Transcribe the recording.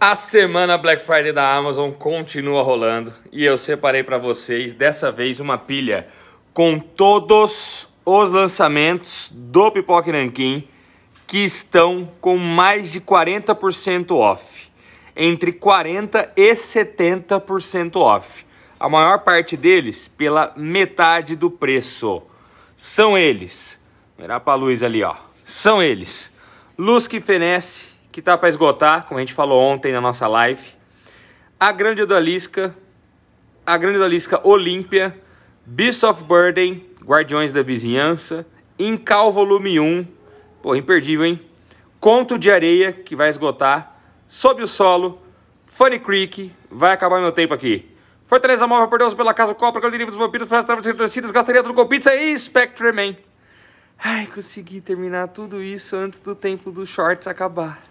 A semana Black Friday da Amazon continua rolando e eu separei para vocês dessa vez uma pilha com todos os lançamentos do Pipoque Nanquim que estão com mais de 40% off. Entre 40% e 70% off. A maior parte deles pela metade do preço. São eles. Virar para a luz ali, ó. São eles. Luz que fenece que tá para esgotar, como a gente falou ontem na nossa live. A Grande Odalisca, a Grande Odalisca Olímpia, Beast of Burden, Guardiões da Vizinhança, Incal Volume 1, pô, imperdível, hein? Conto de Areia, que vai esgotar, Sob o Solo, Funny Creek, vai acabar meu tempo aqui. Fortaleza Móvel, perdeu pela Casa Copa, Grande Livro dos Vampiros, Faz Travas Retorcidas, Gastaria Tudo com Pizza e Man. Ai, consegui terminar tudo isso antes do tempo dos shorts acabar.